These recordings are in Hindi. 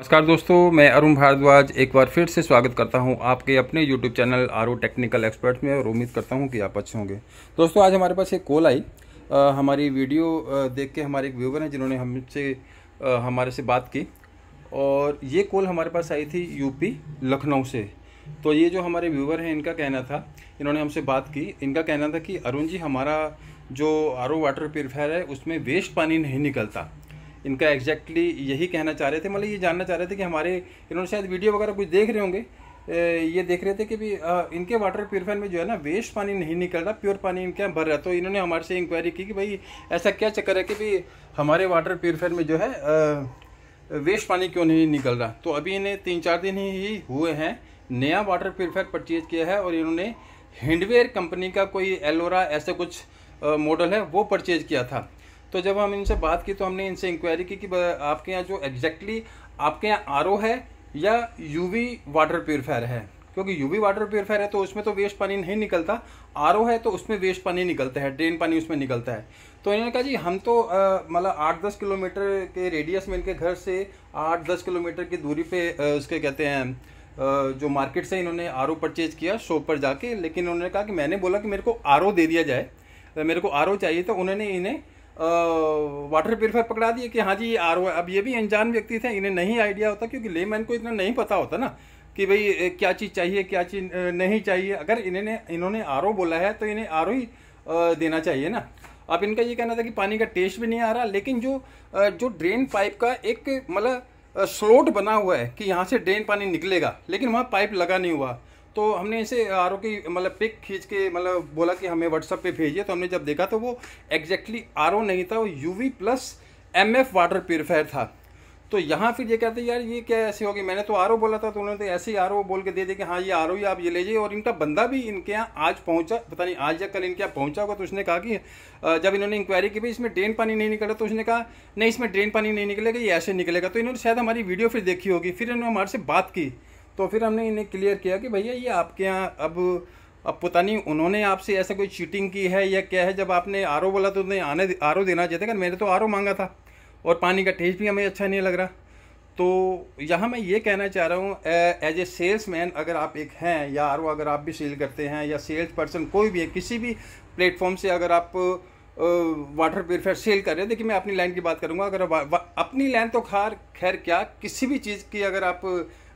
नमस्कार दोस्तों मैं अरुण भारद्वाज एक बार फिर से स्वागत करता हूं आपके अपने YouTube channel R technical expert में और उम्मीद करता हूं कि आप अच्छे होंगे दोस्तों आज हमारे पास एक कॉल आई हमारी वीडियो देख के हमारे एक व्यूवर हैं जिन्होंने हमसे हमारे से बात की और ये कॉल हमारे पास आई थी यूपी लखनऊ से तो ये जो हमारे व्यूवर हैं इनका कहना था इन्होंने हमसे बात की इनका कहना था कि अरुण जी हमारा जो आर वाटर प्योरीफायर है उसमें वेस्ट पानी नहीं निकलता इनका एग्जैक्टली यही कहना चाह रहे थे मतलब ये जानना चाह रहे थे कि हमारे इन्होंने शायद वीडियो वगैरह कुछ देख रहे होंगे ये देख रहे थे कि भी इनके वाटर प्योरीफायर में जो है ना वेस्ट पानी नहीं निकल रहा प्योर पानी इनके यहाँ भर रहा तो इन्होंने हमारे से इंक्वायरी की कि भाई ऐसा क्या चक्कर है कि भाई हमारे वाटर प्योरीफायर में जो है वेस्ट पानी क्यों नहीं निकल रहा तो अभी इन्हें तीन चार दिन ही हुए हैं नया वाटर प्योरीफायर परचेज किया है और इन्होंने हिंडवेयर कंपनी का कोई एलोरा ऐसा कुछ मॉडल है वो परचेज किया था तो जब हम इनसे बात की तो हमने इनसे इंक्वायरी की कि आपके यहाँ जो एग्जैक्टली आपके यहाँ आर है या यूवी वाटर प्योरीफायर है क्योंकि यूवी वाटर प्योरीफायर है तो उसमें तो वेस्ट पानी नहीं निकलता आर है तो उसमें वेस्ट पानी निकलता है ड्रेन पानी उसमें निकलता है तो इन्होंने कहा जी हम तो मतलब आठ दस किलोमीटर के रेडियस में इनके घर से आठ दस किलोमीटर की दूरी पे उसके कहते हैं जो मार्केट से इन्होंने आर ओ परचेज किया शॉप पर जाके लेकिन उन्होंने कहा कि मैंने बोला कि मेरे को आर दे दिया जाए मेरे को आर चाहिए तो उन्होंने इन्हें वाटर प्योरीफायर पकड़ा दिए कि हाँ जी आर अब ये भी अनजान व्यक्ति थे इन्हें नहीं आइडिया होता क्योंकि ले को इतना नहीं पता होता ना कि भाई क्या चीज़ चाहिए क्या चीज़ नहीं चाहिए अगर इन्होंने इन्होंने आर बोला है तो इन्हें आर ही देना चाहिए ना अब इनका ये कहना था कि पानी का टेस्ट भी नहीं आ रहा लेकिन जो जो ड्रेन पाइप का एक मतलब स्लोट बना हुआ है कि यहाँ से ड्रेन पानी निकलेगा लेकिन वहाँ पाइप लगा नहीं हुआ तो हमने इसे आर की मतलब पिक खींच के मतलब बोला कि हमें व्हाट्सअप पे भेजिए तो हमने जब देखा तो वो एग्जैक्टली आर नहीं था वो U plus M water purifier था तो यहाँ फिर ये कहते हैं यार ये क्या ऐसे होगी मैंने तो आर बोला था तो उन्होंने तो ऐसे ही आर बोल के दे दिया कि हाँ ये आर ही आप ये ले जाइए और इनका बंदा भी इनके यहाँ आज पहुँचा पता नहीं आज या कल इनके यहाँ पहुँचा होगा तो उसने कहा कि जब इन्होंने इंक्वायरी की भाई इसमें ड्रेन पानी नहीं निकला तो उसने कहा नहीं इसमें ड्रेन पानी नहीं निकलेगा ये ऐसे निकलेगा तो इन्होंने शायद हमारी वीडियो फिर देखी होगी फिर इन्होंने हमारे से बात की तो फिर हमने इन्हें क्लियर किया कि भैया ये आपके यहाँ अब अब पता नहीं उन्होंने आपसे ऐसा कोई चीटिंग की है या क्या है जब आपने आर बोला तो उन्हें आने आर देना चाहिए था मैंने तो आर मांगा था और पानी का टेस्ट भी हमें अच्छा नहीं लग रहा तो यहाँ मैं ये कहना चाह रहा हूँ एज ए सेल्स मैन अगर आप एक हैं या आर अगर आप भी सेल करते हैं या सेल्स पर्सन कोई भी है किसी भी प्लेटफॉर्म से अगर आप वाटर प्योरीफायर सेल कर रहे हैं देखिए मैं अपनी लाइन की बात करूँगा अगर अपनी लाइन तो खार खैर क्या किसी भी चीज़ की अगर आप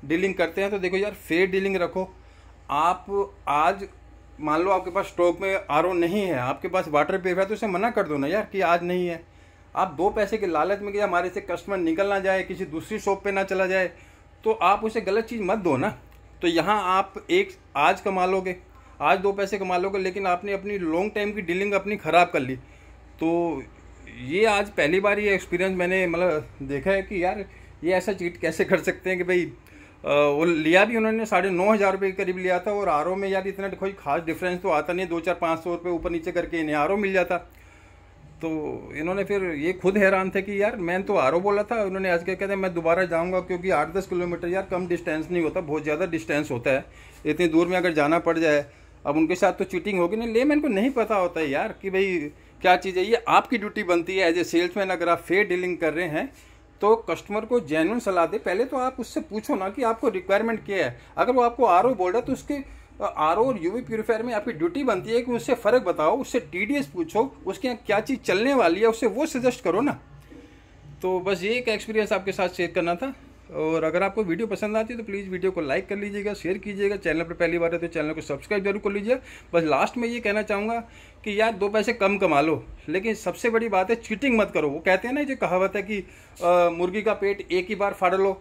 डीलिंग करते हैं तो देखो यार फेयर डीलिंग रखो आप आज मान लो आपके पास स्टॉक में आर नहीं है आपके पास वाटर पेपर है तो उसे मना कर दो ना यार कि आज नहीं है आप दो पैसे के लालच में कि हमारे से कस्टमर निकल ना जाए किसी दूसरी शॉप पे ना चला जाए तो आप उसे गलत चीज़ मत दो ना तो यहाँ आप एक आज कमा लोगे आज दो पैसे कमा लोगे लेकिन आपने अपनी लॉन्ग टाइम की डीलिंग अपनी ख़राब कर ली तो ये आज पहली बार ये एक्सपीरियंस मैंने मतलब देखा है कि यार ये ऐसा चीट कैसे कर सकते हैं कि भाई वो लिया भी उन्होंने साढ़े नौ हज़ार रुपये के करीब लिया था और आर में यार इतना कोई खास डिफरेंस तो आता नहीं दो चार पाँच सौ रुपये ऊपर नीचे करके इन्हें आर मिल जाता तो इन्होंने फिर ये खुद हैरान थे कि यार मैंने तो आर बोला था उन्होंने आज क्या कहते मैं दोबारा जाऊँगा क्योंकि आठ दस किलोमीटर यार कम डिस्टेंस नहीं होता बहुत ज़्यादा डिस्टेंस होता है इतनी दूर में अगर जाना पड़ जाए अब उनके साथ तो चीटिंग होगी नहीं ले मैं को नहीं पता होता है यार कि भाई क्या चीज़ है ये आपकी ड्यूटी बनती है एज ए सेल्समैन अगर आप फेयर डीलिंग कर रहे हैं तो कस्टमर को जेन्यून सलाह दे पहले तो आप उससे पूछो ना कि आपको रिक्वायरमेंट क्या है अगर वो आपको आर बोल रहा है तो उसके आर और यूवी प्योरीफायर में आपकी ड्यूटी बनती है कि उससे फ़र्क बताओ उससे टी पूछो उसके यहाँ क्या चीज़ चलने वाली है उससे वो सजेस्ट करो ना तो बस ये एक एक्सपीरियंस आपके साथ शेयर करना था और अगर आपको वीडियो पसंद आती है तो प्लीज़ वीडियो को लाइक कर लीजिएगा शेयर कीजिएगा चैनल पर पहली बार है तो चैनल को सब्सक्राइब जरूर कर लीजिए बस लास्ट में ये कहना चाहूँगा कि यार दो पैसे कम कमा लो लेकिन सबसे बड़ी बात है चीटिंग मत करो वो कहते हैं ना जो कहावत है कि आ, मुर्गी का पेट एक ही बार फाड़ लो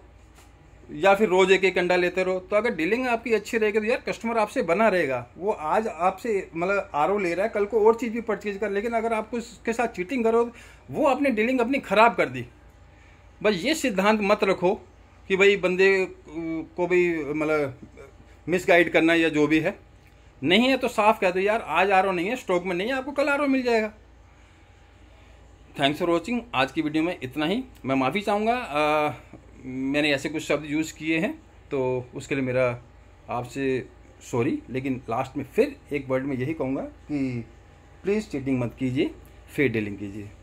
या फिर रोज़ एक एक अंडा लेते रहो तो अगर डीलिंग आपकी अच्छी रहेगी तो यार कस्टमर आपसे बना रहेगा वो आज आपसे मतलब आर ले रहा है कल को और चीज़ भी परचेज कर लेकिन अगर आपको उसके साथ चीटिंग करो वो अपनी डीलिंग अपनी ख़राब कर दी बस ये सिद्धांत मत रखो कि भाई बंदे को भाई मतलब मिसगाइड करना या जो भी है नहीं है तो साफ कह दो यार आज आर नहीं है स्टॉक में नहीं है आपको कल आर मिल जाएगा थैंक्स फॉर वॉचिंग आज की वीडियो में इतना ही मैं माफ़ी चाहूँगा मैंने ऐसे कुछ शब्द यूज़ किए हैं तो उसके लिए मेरा आपसे सॉरी लेकिन लास्ट में फिर एक वर्ड में यही कहूँगा कि प्लीज़ चीटिंग मत कीजिए फिर डीलिंग कीजिए